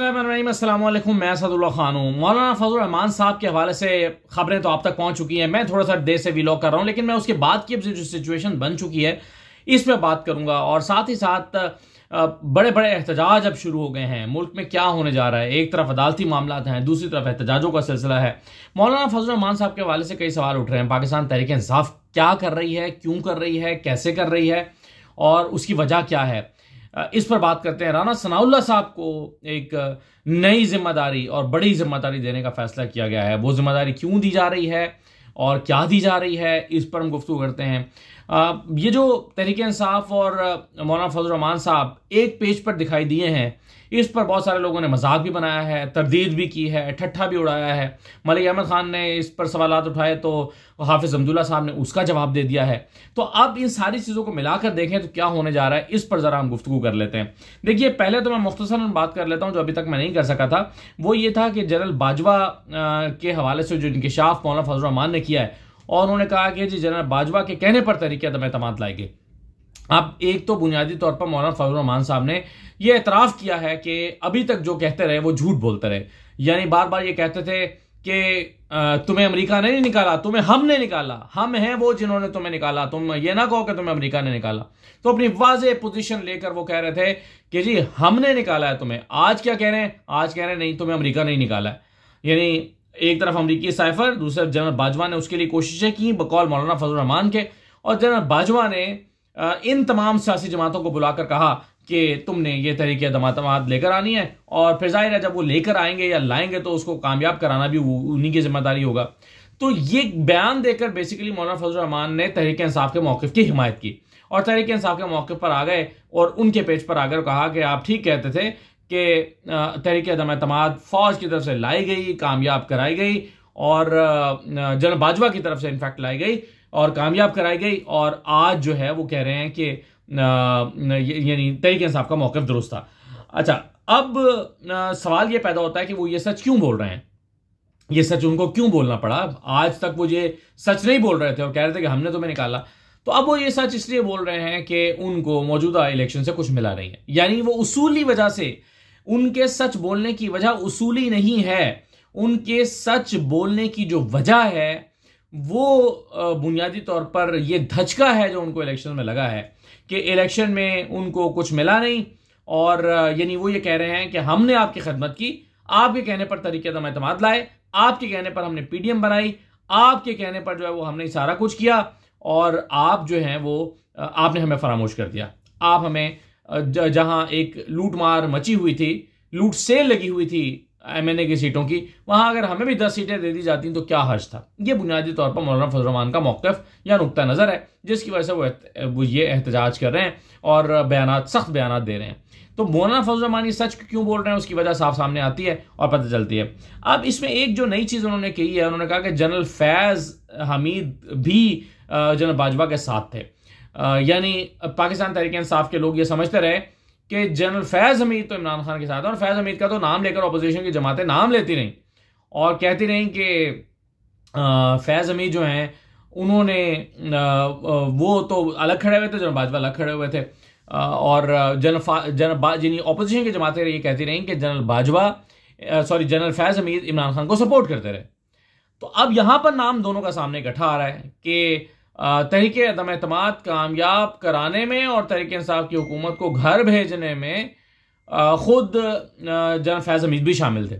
असलम मैं सदुल्ला खान हूँ मौलाना फजल रहमान साहब के हवाले से खबरें तो आप तक पहुँच चुकी हैं मैं थोड़ा सा देर से वीलॉग कर रहा हूँ लेकिन मैं उसके बाद की अब जो सिचुएशन बन चुकी है इस पर बात करूँगा और साथ ही साथ बड़े बड़े एहतजाज अब शुरू हो गए हैं मुल्क में क्या होने जा रहा है एक तरफ अदालती मामला हैं दूसरी तरफ एहतजाजों का सिलसिला है मौलाना फजल रहमान साहब के हवाले से कई सवाल उठ रहे हैं पाकिस्तान तहरीक इंसाफ क्या कर रही है क्यों कर रही है कैसे कर रही है और उसकी वजह क्या है इस पर बात करते हैं राना सनाउल्ला साहब को एक नई जिम्मेदारी और बड़ी जिम्मेदारी देने का फैसला किया गया है वो जिम्मेदारी क्यों दी जा रही है और क्या दी जा रही है इस पर हम गुफ्तु करते हैं ये जो तहरीक इंसाफ और मौलाना रहमान साहब एक पेज पर दिखाई दिए हैं इस पर बहुत सारे लोगों ने मजाक भी बनाया है तरदीद भी की है ठट्ठा भी उड़ाया है मलिक अहमद ख़ान ने इस पर सवाल उठाए तो हाफिज़ अमदुल्ला साहब ने उसका जवाब दे दिया है तो अब इन सारी चीज़ों को मिलाकर देखें तो क्या होने जा रहा है इस पर ज़रा हम गुफ्तु कर लेते हैं देखिए पहले तो मैं मुख्तसर बात कर लेता हूँ जो अभी तक मैं नहीं कर सका था वो ये था कि जनरल बाजवा के हवाले से जो इनकशाफ मौलाना रहमान ने किया है और उन्होंने कहा कि जी जनरल बाजवा के कहने पर तरीके अदम एतम लाए गए अब एक तो बुनियादी तौर पर मौलाना फजल रहमान साहब ने यह एतराफ़ किया है कि अभी तक जो कहते रहे वो झूठ बोलते रहे यानी बार बार ये कहते थे कि तुम्हें अमेरिका ने नहीं निकाला तुम्हें हमने निकाला हम हैं वो जिन्होंने तुम्हें निकाला तुम ये ना कहो कि तुम्हें अमेरिका ने निकाला तो अपनी वाज पोजीशन लेकर वो कह रहे थे कि जी हमने निकाला है तुम्हें आज क्या कह रहे हैं आज कह रहे हैं नहीं तुम्हें अमेरिका नहीं निकाला यानी एक तरफ अमरीकी साइफर दूसरी तरफ जनरल बाजवा ने उसके लिए कोशिशें की बकौल मौलाना फजल रहमान के और जनरल बाजवा ने इन तमाम सियासी जमातों को बुलाकर कहा कि तुमने ये तरीके दमातमात लेकर आनी है और फिर जाहिर है जब वो लेकर आएंगे या लाएंगे तो उसको कामयाब कराना भी उन्हीं की जिम्मेदारी होगा तो ये बयान देकर बेसिकली मौलाना फजल रहमान ने तहरीक इंसाफ के मौक़ की हिमायत की और तहरीक इंसाफ के मौके पर आ गए और उनके पेज पर आकर कहा कि आप ठीक कहते थे के तहरीक अदम अतमाद फौज की तरफ से लाई गई कामयाब कराई गई और जनरल बाजवा की तरफ से इनफैक्ट लाई गई और कामयाब कराई गई और आज जो है वो कह रहे हैं कि यानी तहरीक इंसाफ का मौका दुरुस्त था अच्छा अब सवाल ये पैदा होता है कि वो ये सच क्यों बोल रहे हैं ये सच उनको क्यों बोलना पड़ा आज तक वो ये सच नहीं बोल रहे थे और कह रहे थे कि हमने तुम्हें निकाला तो अब वो ये सच इसलिए बोल रहे हैं कि उनको मौजूदा इलेक्शन से कुछ मिला नहीं है यानी वो उसूली वजह से उनके सच बोलने की वजह उसूली नहीं है उनके सच बोलने की जो वजह है वो बुनियादी तौर पर ये धचका है जो उनको इलेक्शन में लगा है कि इलेक्शन में उनको कुछ मिला नहीं और यानी वो ये कह रहे हैं कि हमने आपकी खदमत की आपके कहने पर तरीके दम अतमाद लाए आपके कहने पर हमने पीडीएम बनाई आपके कहने पर जो है वो हमने सारा कुछ किया और आप जो हैं वो आपने हमें फरामोश कर दिया आप हमें जहां एक लूटमार मची हुई थी लूट सेल लगी हुई थी एमएनए की सीटों की वहां अगर हमें भी दस सीटें दे दी जाती तो क्या हर्ज था यह बुनियादी तौर पर मौलाना फजल फजलरहमान का मौकफ या नुकता नज़र है जिसकी वजह से वो ये एहतजाज कर रहे हैं और बयान सख्त बयान दे रहे हैं तो मौलाना फजलरहमान ये सच क्यों बोल रहे हैं उसकी वजह साफ सामने आती है और पता चलती है अब इसमें एक जो नई चीज़ उन्होंने कही है उन्होंने कहा कि जनरल फैज़ हमीद भी जनरल बाजवा के साथ थे यानी पाकिस्तान तहरीक इंसाफ के लोग ये समझते रहे कि जनरल फैज़ हमीद तो इमरान खान के साथ और फैज़ हमीद का तो नाम लेकर अपोजिशन की जमातें नाम लेती रहीं और कहती रहीं कि फैज़ हमीद जो हैं उन्होंने वो तो अलग खड़े हुए थे जनरल बाजवा अलग खड़े हुए थे और जनरल जनरल जिन्हें अपोजिशन की जमातें ये कहती रहीं कि general Bajwa sorry general Faiz Hameed Imran Khan को सपोर्ट करते रहे तो अब यहाँ पर नाम दोनों का सामने इकट्ठा आ रहा है कि तहरीक अदम अहतम कामयाब कराने में और तहरीक इंसाफ की हुकूमत को घर भेजने में ख़ुद जन फैज़ हमीद भी शामिल थे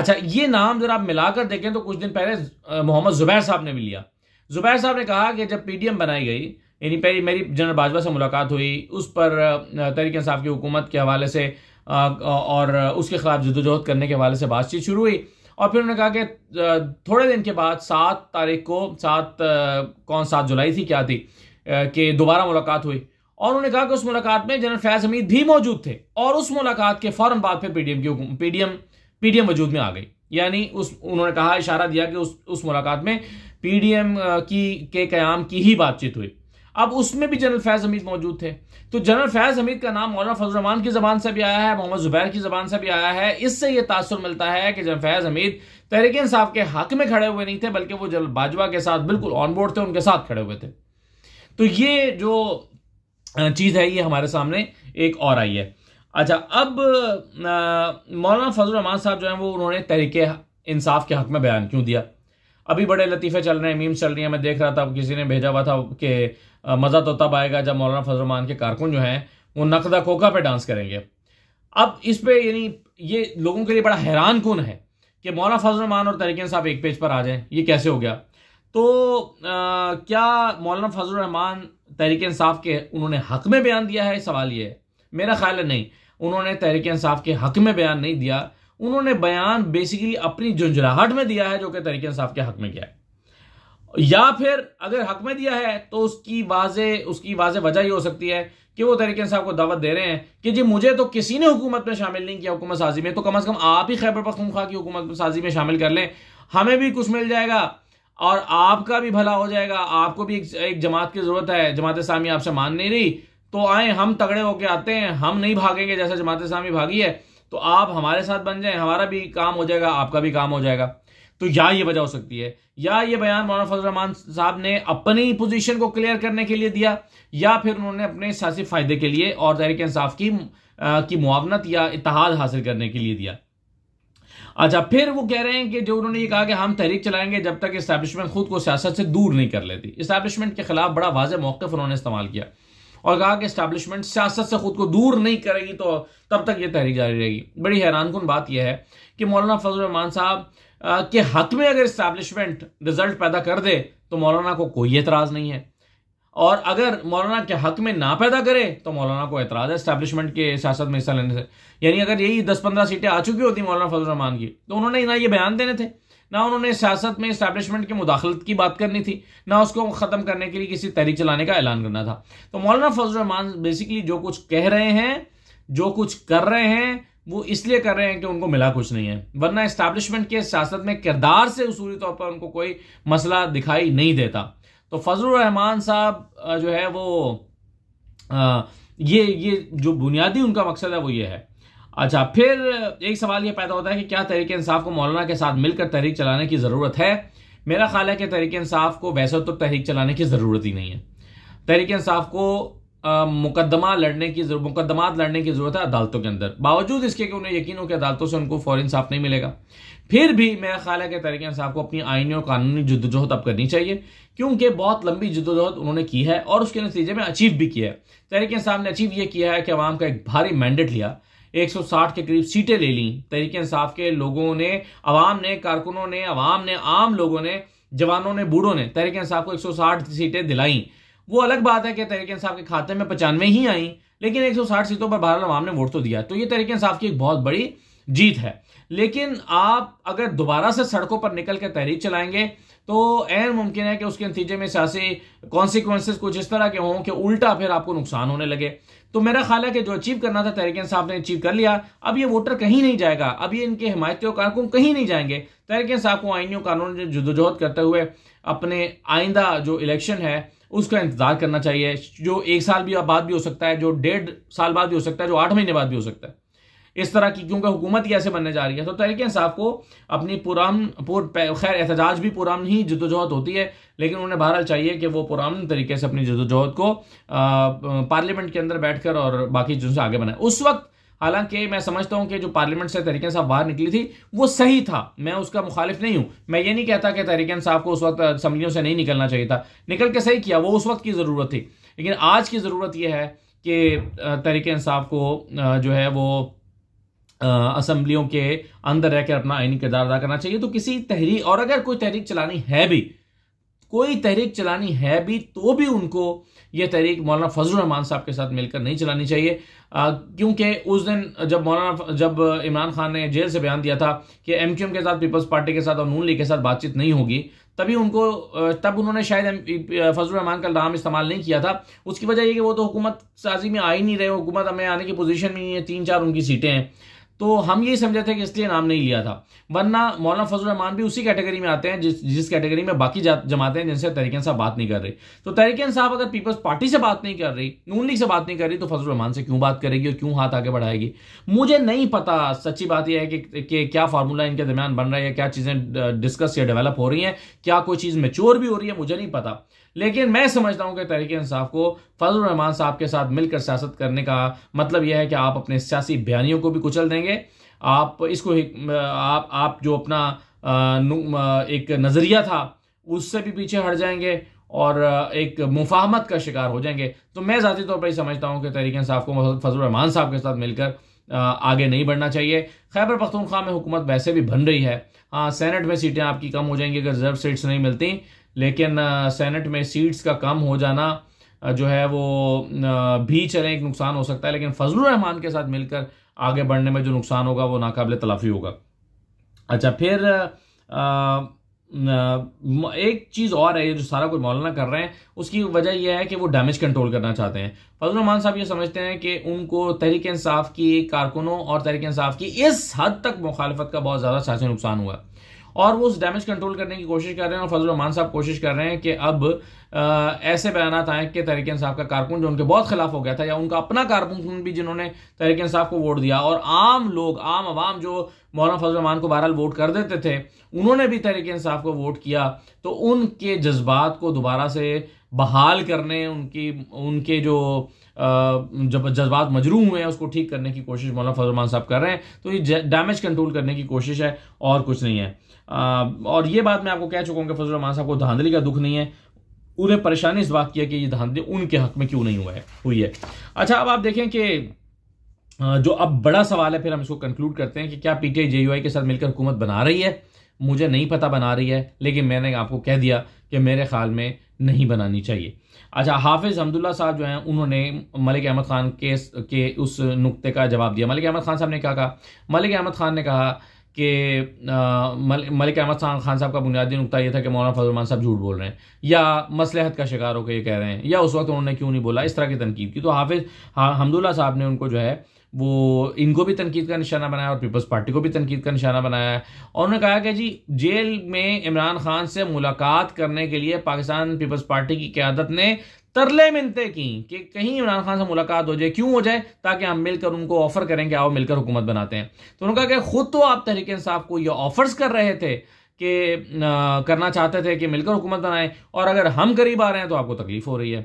अच्छा ये नाम ज़रा आप मिलाकर देखें तो कुछ दिन पहले मोहम्मद ज़ुबैर साहब ने भी लिया ज़ुबैर साहब ने कहा कि जब एम बनाई गई यानी पहली मेरी जनरल बाजवा से मुलाकात हुई उस पर तहरीक इंसाफ की हुकूमत के हवाले से और उसके खिलाफ जदोजहद करने के हवाले से बातचीत शुरू हुई और फिर उन्होंने कहा कि थोड़े दिन के बाद सात तारीख को सात कौन सात जुलाई थी क्या थी कि दोबारा मुलाकात हुई और उन्होंने कहा कि उस मुलाकात में जनरल फैज हमीद भी मौजूद थे और उस मुलाकात के फौरन बाद फिर पीडीएम की पीडीएम पीडीएम वजूद में आ गई यानी उस उन्होंने कहा इशारा दिया कि उस उस मुलाकात में पीडीएम की के क्याम की ही बातचीत हुई अब उसमें भी जनरल फैज़ हमीद मौजूद थे तो जनरल फैज़ हमीद का नाम मौलाना फजलरहमान की ज़बान से भी आया है मोहम्मद ज़ुबैर की ज़बान से भी आया है इससे यह तासर मिलता है कि जनरल फैज़ हमीद तहरीक इंसाफ के हक में खड़े हुए नहीं थे बल्कि वो जनरल बाजवा के साथ बिल्कुल ऑन बोर्ड थे उनके साथ खड़े हुए थे तो ये जो चीज़ है ये हमारे सामने एक और आई है अच्छा अब मौलाना फजल रहमान साहब जो है वो उन्होंने तहरीक इंसाफ के हक में बयान क्यों दिया अभी बड़े लतीफे चल रहे हैं मीम्स चल रही है मैं देख रहा था किसी ने भेजा हुआ था कि मज़ा तो तब आएगा जब मौलाना रमान के कारकुन जो हैं वो नकदा कोका पे डांस करेंगे अब इस पे यानी ये लोगों के लिए बड़ा हैरान कन है कि मौलाना रमान और तरीकन साहब एक पेज पर आ जाएं ये कैसे हो गया तो आ, क्या मौलाना फजलरहमान तहरीक साहब के उन्होंने हक में बयान दिया है सवाल ये है मेरा ख्याल है नहीं उन्होंने तहरीक इंसाफ के हक में बयान नहीं दिया उन्होंने बयान बेसिकली अपनी झुंझुराहट में दिया है जो कि तरीके इंसाफ के हक में गया है या फिर अगर हक में दिया है तो उसकी वाजे उसकी वाजे वजह ही हो सकती है कि वो तरीके इंसाफ को दावत दे रहे हैं कि जी मुझे तो किसी ने हुकूमत में शामिल नहीं किया हुकूमत साजी में तो कम अज़ कम आप ही खैबर पखनखा की हुकूमत साजी में शामिल कर लें हमें भी कुछ मिल जाएगा और आपका भी भला हो जाएगा आपको भी एक, एक जमात की ज़रूरत है जमात इस्लामी आपसे मान नहीं रही तो आए हम तगड़े होके आते हैं हम नहीं भागेंगे जैसा जमात इस्लामी भागी है तो आप हमारे साथ बन जाए हमारा भी काम हो जाएगा आपका भी काम हो जाएगा तो या ये वजह हो सकती है या ये बयान मौलाना फजल रहमान साहब ने अपनी पोजीशन को क्लियर करने के लिए दिया या फिर उन्होंने अपने सियासी फायदे के लिए और तहरीक इंसाफ की आ, की मुआवनत या इतिहाद हासिल करने के लिए दिया अच्छा फिर वो कह रहे हैं कि जो उन्होंने ये कहा कि हम तहरीक चलाएंगे जब तक इस्टेब्लिशमेंट खुद को सियासत से दूर नहीं कर लेती इस्टेब्लिशमेंट के खिलाफ बड़ा वाज मौकफ उन्होंने इस्तेमाल किया और कहा कि स्टैब्लिशमेंट सियासत से खुद को दूर नहीं करेगी तो तब तक ये तहरीक जारी रहेगी बड़ी हैरान कन बात यह है कि मौलाना फजलरहमान साहब के हक में अगर इस्टैब्लिशमेंट रिजल्ट पैदा कर दे तो मौलाना को कोई एतराज़ नहीं है और अगर मौलाना के हक में ना पैदा करे तो मौलाना को एतराज़ है इस्टेब्लिशमेंट के सियासत में हिस्सा लेने से यानी अगर यही दस पंद्रह सीटें आ चुकी होती मौलाना फजल रहमान की तो उन्होंने ना ये बयान देने थे ना उन्होंने सियासत में इस्टेब्लिशमेंट की मुदाखलत की बात करनी थी ना उसको ख़त्म करने के लिए किसी तहरीक चलाने का ऐलान करना था तो मौलाना फजल रहमान बेसिकली जो कुछ कह रहे हैं जो कुछ कर रहे हैं वो इसलिए कर रहे हैं कि उनको मिला कुछ नहीं है वरना इस्टेब्लिशमेंट के सियासत में किरदार से उसूली तौर पर उनको कोई मसला दिखाई नहीं देता तो फजल रहमान साहब जो है वो आ, ये ये जो बुनियादी उनका मकसद है वो ये है अच्छा फिर एक सवाल ये पैदा होता है कि क्या तहरीक इंसाफ को मौलाना के साथ मिलकर तहरीक चलाने की ज़रूरत है मेरा ख्याल है कि तहरीक इंसाफ को वैसे तो तहरीक चलाने की ज़रूरत ही नहीं है तहरीक इंसाफ को मुकदमा लड़ने की मुकदमा लड़ने की ज़रूरत है अदालतों के अंदर बावजूद इसके कि उन्हें यकीन हो कि अदालतों से उनको फौरन साफ नहीं मिलेगा फिर भी मेरा ख्याल है कि तहरीक इंसाफ को अपनी आइनी और कानूनी जद्दोजहद अब करनी चाहिए क्योंकि बहुत लंबी जद्दोजहद उन्होंने की है और उसके नतीजे में अचीव भी किया है तहरीक इंसाफ ने अचीव यह किया है कि आवाम का एक भारी मैंडेट लिया 160 के करीब सीटें ले ली तरीके इंसाफ के लोगों ने अवाम ने कारकुनों ने अवाम ने आम लोगों ने जवानों ने बूढ़ों ने तहरीक इंसाफ को 160 सीटें दिलाई वो अलग बात है कि तहरीक इंसाफ के खाते में पचानवे ही आई लेकिन 160 सीटों पर भारत अवाम ने वोट तो दिया तो ये तहरीक इंसाफ की एक बहुत बड़ी जीत है लेकिन आप अगर दोबारा से सड़कों पर निकल कर तहरीक चलाएंगे तो एन मुमकिन है कि उसके नतीजे में सियासी कॉन्सिक्वेंस कुछ इस तरह के हों कि उल्टा फिर आपको नुकसान होने लगे तो मेरा ख्याल है कि जो अचीव करना था तहरीकन साहब ने अचीव कर लिया अब ये वोटर कहीं नहीं जाएगा अब ये इनके हिमायती कारकुन कहीं नहीं जाएंगे तहरीकन साहब को आइनी कानून जदोजहद करते हुए अपने आइंदा जो इलेक्शन है उसका इंतजार करना चाहिए जो एक साल भी बाद भी हो सकता है जो डेढ़ साल बाद भी हो सकता है जो आठ महीने बाद भी हो सकता है इस तरह की क्योंकि हुकूमत ही ऐसे बनने जा रही है तो तहरीक इंसाफ को अपनी पुरान पुर खैर एहतजाज भी पुरान ही जदोजहद होती है लेकिन उन्हें बहरहाल चाहिए कि वो पुरान तरीके से अपनी जदोजहद को पार्लियामेंट के अंदर कर और बाकी चीज़ों से आगे बनाए उस वक्त हालांकि मैं समझता हूं कि जो पार्लियामेंट से तहरीक साहब बाहर निकली थी वो सही था मैं उसका मुखालिफ नहीं हूं मैं ये नहीं कहता कि तहरीक साहब को उस वक्त असम्बलियों से नहीं निकलना चाहिए था निकल के सही किया वो उस वक्त की ज़रूरत थी लेकिन आज की ज़रूरत यह है कि तहरीक इंसाफ को जो है वो असम्बलियों के अंदर रहकर अपना आइनी किरदार अदा करना चाहिए तो किसी तहरीक और अगर कोई तहरीक चलानी है भी कोई तहरीक चलानी है भी तो भी उनको यह तहरीक मौलाना फजल रहमान साहब के साथ मिलकर नहीं चलानी चाहिए क्योंकि उस दिन जब मौलाना जब इमरान खान ने जेल से बयान दिया था कि एम के साथ पीपल्स पार्टी के साथ और नून लीग के साथ बातचीत नहीं होगी तभी उनको तब उन्होंने शायद फजल रहमान का नाम इस्तेमाल नहीं किया था उसकी वजह यह कि वो तो हुकूमत साजी में आ ही नहीं रहे हुकूमत हमें आने की पोजीशन में है तीन चार उनकी सीटें हैं तो हम यही समझे थे कि इसलिए नाम नहीं लिया था वरना मौलाना फजल रहमान भी उसी कैटेगरी में आते हैं जिस जिस कैटेगरी में बाकी जमाते हैं जिनसे तहरीकन साहब बात नहीं कर रही तो तहरीकन साहब अगर पीपल्स पार्टी से बात नहीं कर रही नून लीग से बात नहीं कर रही तो फजल रहमान से क्यों बात करेगी और क्यों हाथ आगे बढ़ाएगी मुझे नहीं पता सच्ची बात यह है कि, कि क्या फार्मूला इनके दरमियान बन रहा है क्या चीज़ें डिस्कस या डेवलप हो रही हैं क्या कोई चीज़ मेच्योर भी हो रही है मुझे नहीं पता लेकिन मैं समझता हूं कि तहरीक इंसाफ को फजल रहमान साहब के साथ मिलकर सियासत करने का मतलब यह है कि आप अपने सियासी बयानियों को भी कुचल देंगे आप इसको आप आप जो अपना एक नज़रिया था उससे भी पीछे हट जाएंगे और एक मुफाहमत का शिकार हो जाएंगे तो मैं ज़ाती तौर पर ही समझता हूँ कि तहरीक इंसाफ को फजल रहमान साहब के साथ मिलकर आगे नहीं बढ़ना चाहिए खैबर पख्तूनख्वा में हुकूमत वैसे भी बन रही है हाँ सेनेट में सीटें आपकी कम हो जाएंगी अगर रिजर्व सीट्स नहीं मिलती लेकिन सेनेट में सीट्स का कम हो जाना जो है वो भी चले एक नुकसान हो सकता है लेकिन फजल रहमान के साथ मिलकर आगे बढ़ने में जो नुकसान होगा वो नाकबिल तलाफी होगा अच्छा फिर आ, एक चीज़ और है ये जो सारा कुछ मौलाना कर रहे हैं उसकी वजह यह है कि वो डैमेज कंट्रोल करना चाहते हैं फजल रहमान साहब ये समझते हैं कि उनको तहरीक इंसाफ की कारकुनों और तहरीक इंसाफ की इस हद तक मुखालफत का बहुत ज़्यादा सासी नुकसान हुआ और वो उस डैमेज कंट्रोल करने की कोशिश कर रहे हैं और फजल रहमान साहब कोशिश कर रहे हैं कि अब ऐसे बयान आए कि तहरीक इंसाफ का कारकुन जो उनके बहुत खिलाफ हो गया था या उनका अपना कारकुन भी जिन्होंने तहरीक इंसाफ को वोट दिया और आम लोग आम आवाम जो मौलाना फजल रहमान को बहरहाल वोट कर देते थे उन्होंने भी तहरीक इंसाफ को वोट किया तो उनके जज्बात को दोबारा से बहाल करने उनकी उनके जो जब जज्बात मजरू हुए हैं उसको ठीक करने की कोशिश मौलाना फजल रहमान साहब कर रहे हैं तो ये डैमेज कंट्रोल करने की कोशिश है और कुछ नहीं है आ, और ये बात मैं आपको कह चुका हूँ कि फजल रहमान साहब को धांधली का दुख नहीं है उन्हें परेशानी इस बात की है कि ये धांधली उनके हक में क्यों नहीं हुआ है हुई है अच्छा अब आप देखें कि जो अब बड़ा सवाल है फिर हम इसको कंक्लूड करते हैं कि क्या पीटीआई जेयूआई के साथ मिलकर हुकूमत बना रही है मुझे नहीं पता बना रही है लेकिन मैंने आपको कह दिया कि मेरे ख्याल में नहीं बनानी चाहिए अच्छा हाफिज़ हमदुल्ला साहब जो हैं उन्होंने मलिक अहमद ख़ान के के उस नुक्ते का जवाब दिया मलिक अहमद ख़ान साहब ने क्या कहा मलिक अहमद ख़ान ने कहा कि मलिक अहमद खान साहब का बुनियादी नुकता यह था कि मौलाना फजलमान साहब झूठ बोल रहे हैं या मसलहत का शिकार होकर ये कह रहे हैं या उस वक्त उन्होंने क्यों नहीं बोला इस तरह की तनकीद की तो हाफिज हमदुल्ला साहब ने उनको जो है वो इनको भी तनकीद का निशाना बनाया और पीपल्स पार्टी को भी तनकीद का निशाना बनाया और उन्होंने कहा कि जी जेल में इमरान खान से मुलाकात करने के लिए पाकिस्तान पीपल्स पार्टी की क्यादत ने तरले मिनते की कि कहीं इमरान खान से मुलाकात हो जाए क्यों हो जाए ताकि हम मिलकर उनको ऑफर करें कि आओ मिलकर हुकूमत बनाते हैं तो उन्होंने कहा कि खुद तो आप तहरीक इंसाफ को ये ऑफर्स कर रहे थे कि करना चाहते थे कि मिलकर हुकूमत बनाएं और अगर हम करीब आ रहे हैं तो आपको तकलीफ हो रही है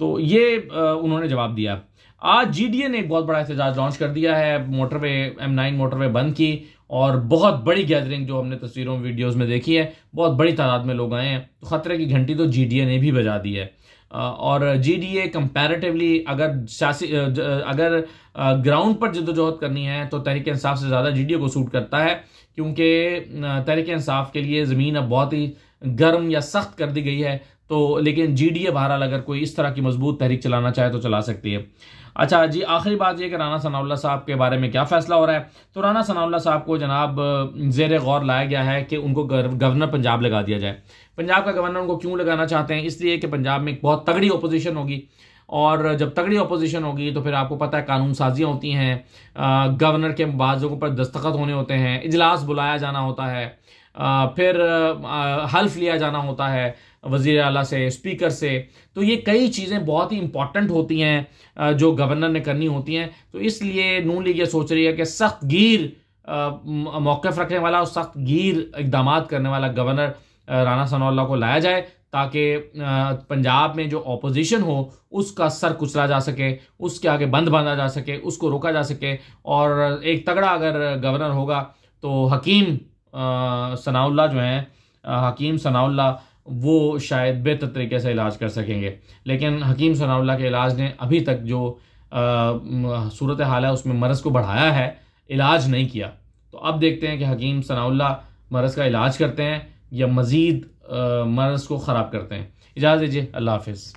तो ये उन्होंने जवाब दिया आज जी ने एक बहुत बड़ा एहतजाज लॉन्च कर दिया है मोटरवे एम नाइन मोटरवे बंद की और बहुत बड़ी गैदरिंग जो हमने तस्वीरों वीडियोस में देखी है बहुत बड़ी तादाद में लोग आए हैं तो खतरे की घंटी तो जी ने भी बजा दी है और जीडीए कंपैरेटिवली अगर कंपेरेटिवली अगर ग्राउंड पर जद्दोजहद करनी है तो तहरीक इंसाफ से ज़्यादा जीडीए को सूट करता है क्योंकि तहरीक इंसाफ के लिए ज़मीन अब बहुत ही गर्म या सख्त कर दी गई है तो लेकिन जी डी ए बहरहाल अगर कोई इस तरह की मजबूत तहरीक चलाना चाहे तो चला सकती है अच्छा जी आखिरी बात यह कि राना सनाउल्ला साहब के बारे में क्या फैसला हो रहा है तो राना सनाउल्ला साहब को जनाब जेर गौर लाया गया है कि उनको गवर्नर पंजाब लगा दिया जाए पंजाब का गवर्नर उनको क्यों लगाना चाहते हैं इसलिए कि पंजाब में एक बहुत तगड़ी अपोजिशन होगी और जब तगड़ी अपोजिशन होगी तो फिर आपको पता है कानून साजियाँ होती हैं गवर्नर के बाजों पर दस्तखत होने होते हैं इजलास बुलाया जाना होता है आ, फिर आ, हल्फ लिया जाना होता है वजीर अला से स्पीकर से तो ये कई चीज़ें बहुत ही इंपॉर्टेंट होती हैं जो गवर्नर ने करनी होती हैं तो इसलिए नून लीग ये सोच रही है कि सख्त गिर मौक़ रखने वाला और सख्त गिर इकदाम करने वाला गवर्नर राना सनौल्ला को लाया जाए ताकि पंजाब में जो अपोजिशन हो उसका सर कुचला जा सके उसके आगे बंद बांधा जा सके उसको रोका जा सके और एक तगड़ा अगर गवर्नर होगा तो हकीम सनाउल्ला जो हैं हकीम सनाउल्ला वो शायद बेहतर तरीके से इलाज कर सकेंगे लेकिन हकीम सनाउल्ला के इलाज ने अभी तक जो सूरत हाल है उसमें मरज़ को बढ़ाया है इलाज नहीं किया तो अब देखते हैं कि हकीम सनाउल्ला मरज़ का इलाज करते हैं या मज़ीद मरज़ को ख़राब करते हैं इजाज़त दीजिए अल्लाह हाफिज़